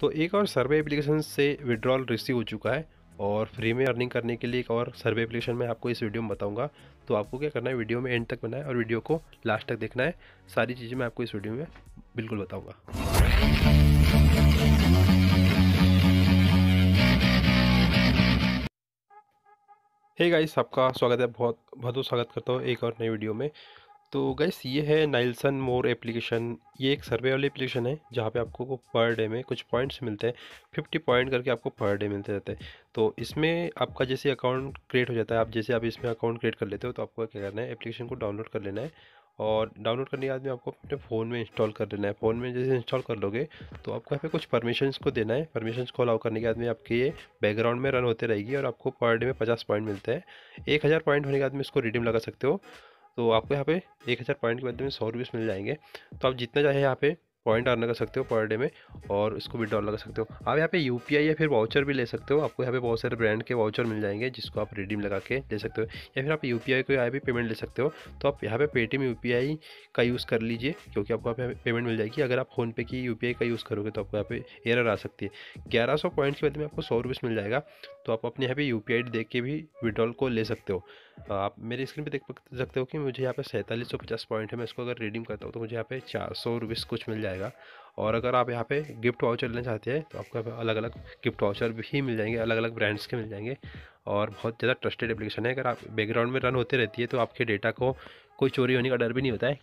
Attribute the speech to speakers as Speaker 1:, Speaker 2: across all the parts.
Speaker 1: तो एक और सर्वे एप्लीकेशन से विड्रॉल रिसीव हो चुका है और फ्री में अर्निंग करने के लिए एक और सर्वे एप्लीकेशन मैं आपको इस वीडियो में बताऊंगा तो आपको क्या करना है वीडियो में एंड तक बनाए और वीडियो को लास्ट तक देखना है सारी चीज़ें मैं आपको इस वीडियो में बिल्कुल बताऊँगा हे गाइस आपका स्वागत है बहुत बहुत बहुत स्वागत करता हूँ एक और नई वीडियो में तो गैस ये है नाइल्सन मोर एप्लीकेशन ये एक सर्वे वाली एप्लीकेशन है जहाँ पे आपको पर डे में कुछ पॉइंट्स मिलते हैं फिफ्टी पॉइंट करके आपको पर डे मिलते रहते हैं तो इसमें आपका जैसे अकाउंट क्रिएट हो जाता है आप जैसे आप इसमें अकाउंट क्रिएट कर लेते हो तो आपको क्या करना है एप्लीकेशन को डाउनलोड कर लेना है और डाउनलोड करने के बाद में आपको अपने फ़ोन में इंस्टॉल कर लेना है फ़ोन में जैसे इंस्टॉल कर लोगे तो आपको यहाँ पे कुछ परमिशंस को देना है परमिशंस को अलाउ करने के बाद में आपके ये बैकग्राउंड में रन होते रहेगी और आपको पर डे में पचास पॉइंट मिलते हैं एक हज़ार पॉइंट होने के बाद में इसको रिडीम लगा सकते हो तो आपको यहाँ पे एक हज़ार पॉइंट के माध्यम से सौ रुपये मिल जाएंगे तो आप जितना चाहे यहाँ पे पॉइंट अर्न कर सकते हो पर डे में और उसको विड्रॉल लगा सकते हो आप यहाँ पे यू या फिर वाउचर भी ले सकते हो आपको यहाँ पे बहुत सारे ब्रांड के वाउचर मिल जाएंगे जिसको आप रिडीम लगा के ले सकते हो या फिर आप यू पी को यहाँ पे पेमेंट ले सकते हो तो आप यहाँ पे पेटीएम यू का यूज़ कर लीजिए क्योंकि आपको यहाँ पे पेमेंट मिल जाएगी अगर आप फ़ोनपे की यू का यूज़ करोगे तो आपको यहाँ पे एरर आ सकती है ग्यारह सौ पॉइंट के बाद में आपको सौ रुपये मिल जाएगा तो आप अपने यहाँ पे यू देख के भी विड्रॉल को ले सकते हो तो आप मेरे स्क्रीन पे देख सकते हो कि मुझे यहाँ पे सैंतालीस सौ पचास पॉइंट है मैं इसको अगर रिडीम करता हूँ तो मुझे यहाँ पे चार सौ रुपीज़ कुछ मिल जाएगा और अगर आप यहाँ पे गिफ्ट वाउचर लेना चाहते हैं तो आपको अलग अलग गिफ्ट वाउचर भी मिल जाएंगे अलग अलग ब्रांड्स के मिल जाएंगे और बहुत ज़्यादा ट्रस्टेड एप्लीकेशन है अगर आप बैकग्राउंड में रन होते रहती है तो आपके डेटा को कोई चोरी होने का डर भी नहीं होता है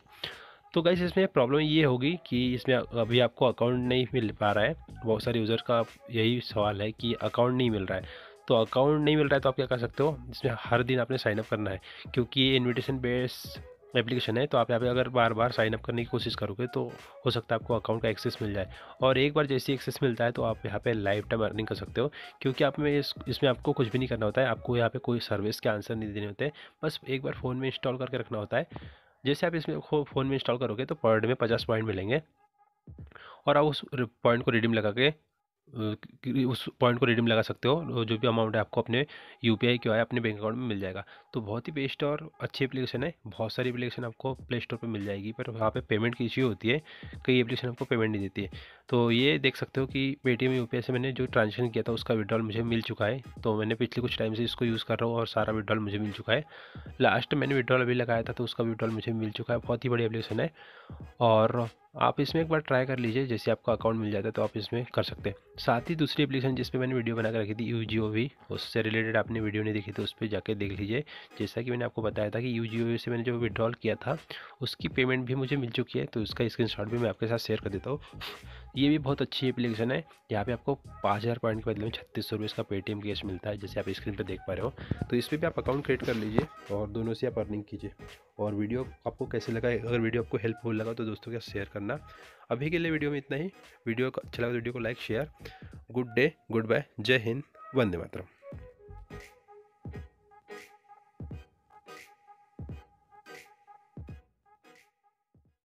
Speaker 1: तो गाइस इसमें प्रॉब्लम ये होगी कि इसमें अभी आपको अकाउंट नहीं मिल पा रहा है बहुत सारे यूज़र का यही सवाल है कि अकाउंट नहीं मिल रहा है तो अकाउंट नहीं मिल रहा है तो आप क्या कर सकते हो जिसमें हर दिन आपने साइनअप करना है क्योंकि ये इन्विटेशन बेस्ड एप्लीकेशन है तो आप यहाँ पे अगर बार बार साइन अप करने की कोशिश करोगे तो हो सकता है आपको अकाउंट का एक्सेस मिल जाए और एक बार जैसे एक्सेस मिलता है तो आप यहाँ पे लाइफ टाइम अर्निंग कर सकते हो क्योंकि आप में इस, इसमें आपको कुछ भी नहीं करना होता है आपको यहाँ पे कोई सर्विस के आंसर नहीं देने होते बस एक बार फ़ोन में इंस्टॉल करके रखना होता है जैसे आप इसमें फ़ोन में इंस्टॉल करोगे तो पर डे में पचास पॉइंट मिलेंगे और आप उस पॉइंट को रिडीम लगा के उस पॉइंट को रिडीम लगा सकते हो जो भी अमाउंट है आपको अपने यू पी आई क्यों अपने बैंक अकाउंट में मिल जाएगा तो बहुत ही बेस्ट और अच्छी एप्लीकेशन है बहुत सारी एप्लीकेशन आपको प्ले स्टोर पर मिल जाएगी पर वहाँ पे पेमेंट की इश्यू होती है कई एप्लीकेशन आपको पेमेंट नहीं देती है तो ये देख सकते हो कि पेटीएम यू पी आई से मैंने जो ट्रांजेक्शन किया था उसका विड्रॉल मुझे मिल चुका है तो मैंने पिछले कुछ टाइम से इसको यूज़ कर रहा हूँ और सारा विड्रॉल मुझे मिल चुका है लास्ट मैंने विड्रॉल अभी लगाया था तो उसका विड्रॉल मुझे मिल चुका है बहुत ही बड़ी एप्लीकेशन है और आप इसमें एक बार ट्राई कर लीजिए जैसे आपका अकाउंट मिल जाता है तो आप इसमें कर सकते हैं साथ ही दूसरी एप्लीकेशन जिस पर मैंने वीडियो बना कर रखी थी यू जी ओ वी उससे रिलेटेड आपने वीडियो नहीं देखी तो उस पर जाके देख लीजिए जैसा कि मैंने आपको बताया था कि यू जी ओ वी से मैंने जो विड्रॉल किया था उसकी पेमेंट भी मुझे मिल चुकी है तो उसका स्क्रीन भी मैं आपके साथ शेयर कर देता हूँ ये भी बहुत अच्छी एप्लीकेशन है यहाँ पे आपको पाँच हज़ार पॉइंट के बदले में छत्तीस सौ रुपये इसका पेटीएम कैश मिलता है जैसे आप स्क्रीन पर देख पा रहे हो तो इस पर भी आप अकाउंट क्रिएट कर लीजिए और दोनों से आप अर्निंग कीजिए और वीडियो आपको कैसे लगा अगर वीडियो आपको हेल्पफुल लगा तो दोस्तों के साथ शेयर करना अभी के लिए वीडियो में इतना ही वीडियो अच्छा लगा वीडियो तो को like share good day good bye जय हिंद वंदे मातरम